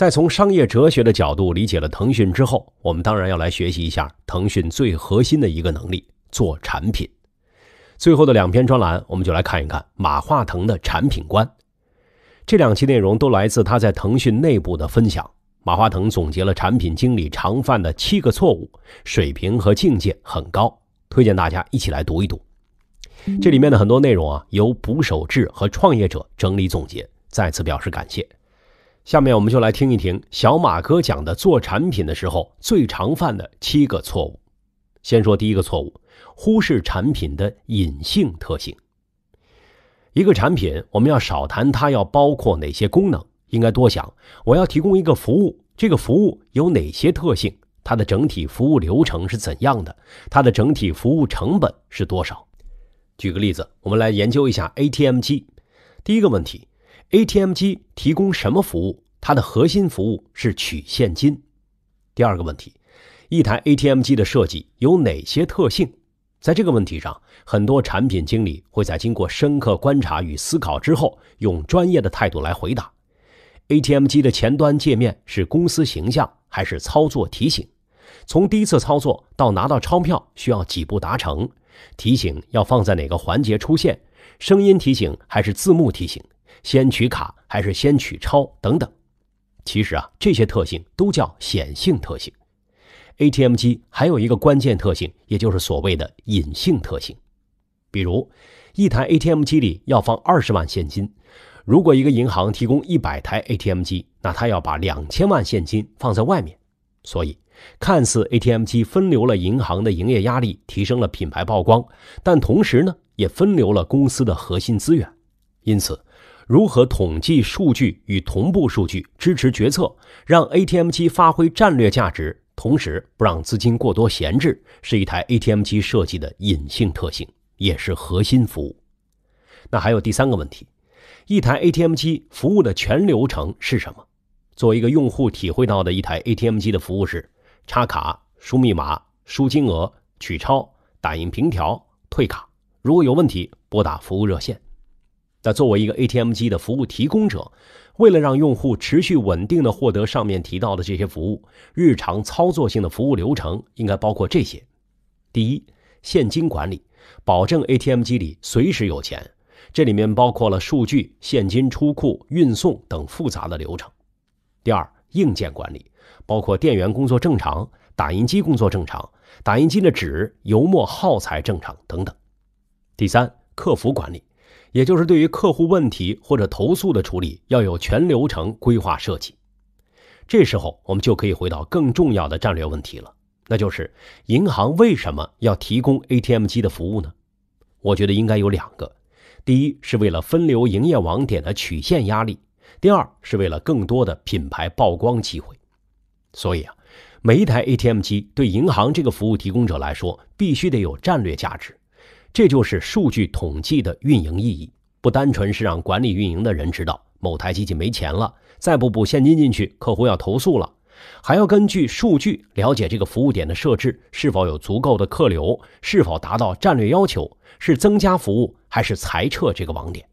在从商业哲学的角度理解了腾讯之后，我们当然要来学习一下腾讯最核心的一个能力——做产品。最后的两篇专栏，我们就来看一看马化腾的产品观。这两期内容都来自他在腾讯内部的分享。马化腾总结了产品经理常犯的七个错误，水平和境界很高，推荐大家一起来读一读。这里面的很多内容啊，由捕手志和创业者整理总结，再次表示感谢。下面我们就来听一听小马哥讲的做产品的时候最常犯的七个错误。先说第一个错误，忽视产品的隐性特性。一个产品，我们要少谈它要包括哪些功能，应该多想我要提供一个服务，这个服务有哪些特性？它的整体服务流程是怎样的？它的整体服务成本是多少？举个例子，我们来研究一下 ATM 机。第一个问题。ATM 机提供什么服务？它的核心服务是取现金。第二个问题，一台 ATM 机的设计有哪些特性？在这个问题上，很多产品经理会在经过深刻观察与思考之后，用专业的态度来回答。ATM 机的前端界面是公司形象还是操作提醒？从第一次操作到拿到钞票需要几步达成？提醒要放在哪个环节出现？声音提醒还是字幕提醒？先取卡还是先取钞等等，其实啊，这些特性都叫显性特性。ATM 机还有一个关键特性，也就是所谓的隐性特性。比如，一台 ATM 机里要放二十万现金，如果一个银行提供一百台 ATM 机，那他要把两千万现金放在外面。所以，看似 ATM 机分流了银行的营业压力，提升了品牌曝光，但同时呢，也分流了公司的核心资源。因此，如何统计数据与同步数据，支持决策，让 ATM 机发挥战略价值，同时不让资金过多闲置，是一台 ATM 机设计的隐性特性，也是核心服务。那还有第三个问题，一台 ATM 机服务的全流程是什么？作为一个用户体会到的一台 ATM 机的服务是：插卡、输密码、输金额、取钞、打印凭条、退卡。如果有问题，拨打服务热线。那作为一个 ATM 机的服务提供者，为了让用户持续稳定的获得上面提到的这些服务，日常操作性的服务流程应该包括这些：第一，现金管理，保证 ATM 机里随时有钱，这里面包括了数据、现金出库、运送等复杂的流程；第二，硬件管理，包括电源工作正常、打印机工作正常、打印机的纸、油墨耗材正常等等；第三，客服管理。也就是对于客户问题或者投诉的处理，要有全流程规划设计。这时候，我们就可以回到更重要的战略问题了，那就是银行为什么要提供 ATM 机的服务呢？我觉得应该有两个：第一是为了分流营业网点的曲线压力；第二是为了更多的品牌曝光机会。所以啊，每一台 ATM 机对银行这个服务提供者来说，必须得有战略价值。这就是数据统计的运营意义，不单纯是让管理运营的人知道某台机器没钱了，再不补现金进去，客户要投诉了，还要根据数据了解这个服务点的设置是否有足够的客流，是否达到战略要求，是增加服务还是裁撤这个网点。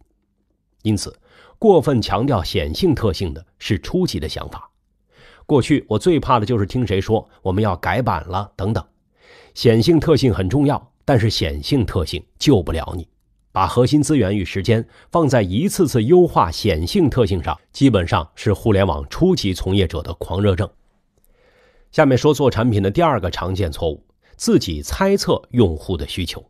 因此，过分强调显性特性的是初级的想法。过去我最怕的就是听谁说我们要改版了等等，显性特性很重要。但是显性特性救不了你，把核心资源与时间放在一次次优化显性特性上，基本上是互联网初级从业者的狂热症。下面说做产品的第二个常见错误：自己猜测用户的需求。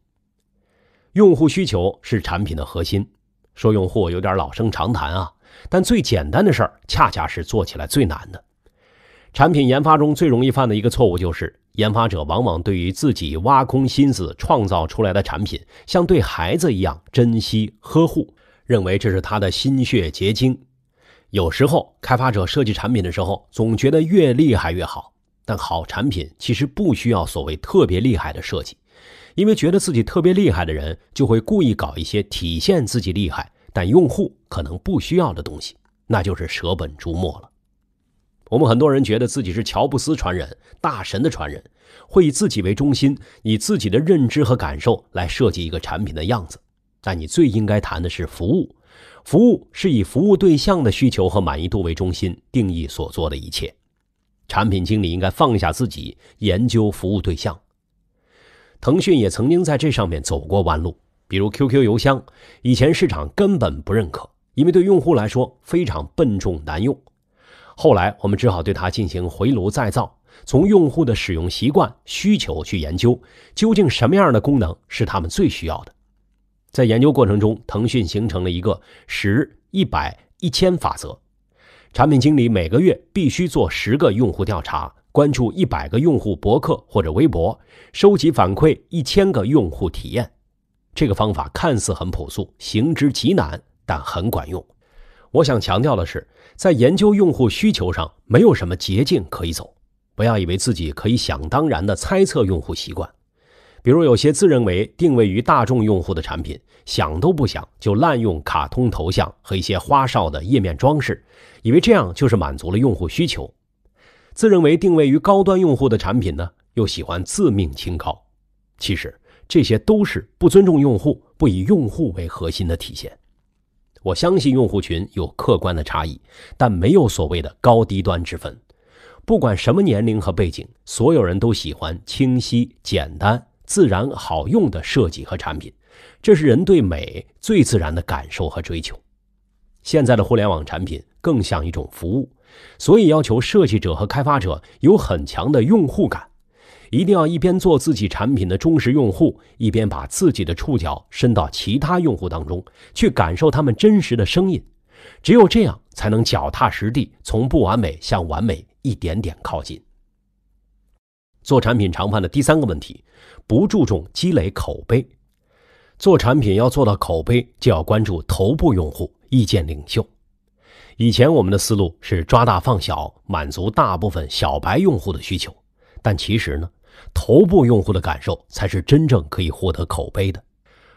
用户需求是产品的核心，说用户有点老生常谈啊，但最简单的事儿恰恰是做起来最难的。产品研发中最容易犯的一个错误就是。研发者往往对于自己挖空心思创造出来的产品，像对孩子一样珍惜呵护，认为这是他的心血结晶。有时候，开发者设计产品的时候，总觉得越厉害越好。但好产品其实不需要所谓特别厉害的设计，因为觉得自己特别厉害的人，就会故意搞一些体现自己厉害，但用户可能不需要的东西，那就是舍本逐末了。我们很多人觉得自己是乔布斯传人、大神的传人，会以自己为中心，以自己的认知和感受来设计一个产品的样子。但你最应该谈的是服务，服务是以服务对象的需求和满意度为中心定义所做的一切。产品经理应该放下自己，研究服务对象。腾讯也曾经在这上面走过弯路，比如 QQ 邮箱，以前市场根本不认可，因为对用户来说非常笨重难用。后来，我们只好对它进行回炉再造，从用户的使用习惯、需求去研究，究竟什么样的功能是他们最需要的。在研究过程中，腾讯形成了一个“十、一百、一千”法则：产品经理每个月必须做十个用户调查，关注一百个用户博客或者微博，收集反馈一千个用户体验。这个方法看似很朴素，行之极难，但很管用。我想强调的是，在研究用户需求上，没有什么捷径可以走。不要以为自己可以想当然的猜测用户习惯，比如有些自认为定位于大众用户的产品，想都不想就滥用卡通头像和一些花哨的页面装饰，以为这样就是满足了用户需求；自认为定位于高端用户的产品呢，又喜欢自命清高。其实，这些都是不尊重用户、不以用户为核心的体现。我相信用户群有客观的差异，但没有所谓的高低端之分。不管什么年龄和背景，所有人都喜欢清晰、简单、自然、好用的设计和产品。这是人对美最自然的感受和追求。现在的互联网产品更像一种服务，所以要求设计者和开发者有很强的用户感。一定要一边做自己产品的忠实用户，一边把自己的触角伸到其他用户当中去，感受他们真实的声音。只有这样，才能脚踏实地，从不完美向完美一点点靠近。做产品长犯的第三个问题，不注重积累口碑。做产品要做到口碑，就要关注头部用户意见领袖。以前我们的思路是抓大放小，满足大部分小白用户的需求，但其实呢？头部用户的感受才是真正可以获得口碑的。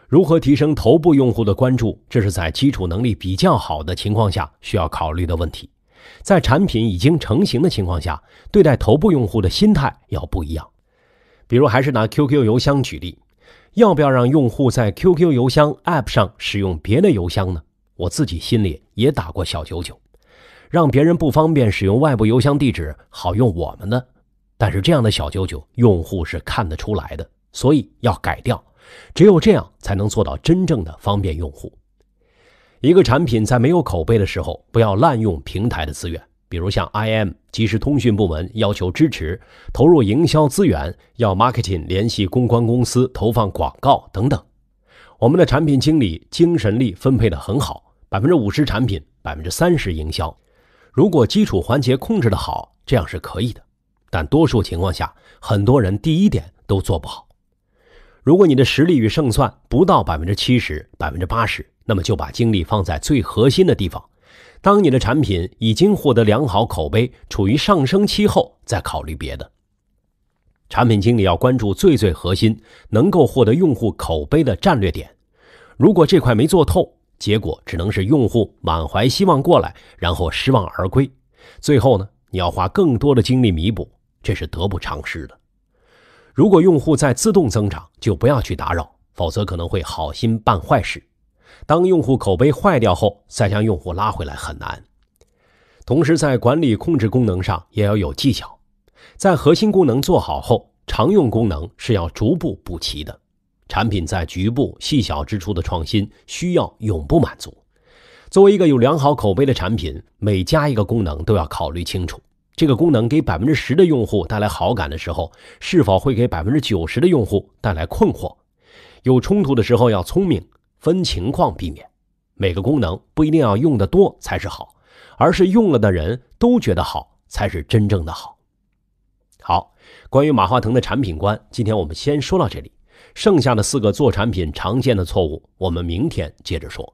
如何提升头部用户的关注，这是在基础能力比较好的情况下需要考虑的问题。在产品已经成型的情况下，对待头部用户的心态要不一样。比如，还是拿 QQ 邮箱举例，要不要让用户在 QQ 邮箱 App 上使用别的邮箱呢？我自己心里也打过小九九，让别人不方便使用外部邮箱地址，好用我们的。但是这样的小九九，用户是看得出来的，所以要改掉。只有这样才能做到真正的方便用户。一个产品在没有口碑的时候，不要滥用平台的资源，比如像 IM 即时通讯部门要求支持、投入营销资源、要 marketing 联系公关公司投放广告等等。我们的产品经理精神力分配的很好，百分之五十产品，百分之三十营销。如果基础环节控制的好，这样是可以的。但多数情况下，很多人第一点都做不好。如果你的实力与胜算不到百分之七十、百分之八十，那么就把精力放在最核心的地方。当你的产品已经获得良好口碑、处于上升期后，再考虑别的。产品经理要关注最最核心、能够获得用户口碑的战略点。如果这块没做透，结果只能是用户满怀希望过来，然后失望而归。最后呢，你要花更多的精力弥补。这是得不偿失的。如果用户在自动增长，就不要去打扰，否则可能会好心办坏事。当用户口碑坏掉后，再将用户拉回来很难。同时，在管理控制功能上也要有技巧。在核心功能做好后，常用功能是要逐步补齐的。产品在局部细小之处的创新，需要永不满足。作为一个有良好口碑的产品，每加一个功能都要考虑清楚。这个功能给百分之十的用户带来好感的时候，是否会给百分之九十的用户带来困惑？有冲突的时候要聪明，分情况避免。每个功能不一定要用的多才是好，而是用了的人都觉得好，才是真正的好。好，关于马化腾的产品观，今天我们先说到这里，剩下的四个做产品常见的错误，我们明天接着说。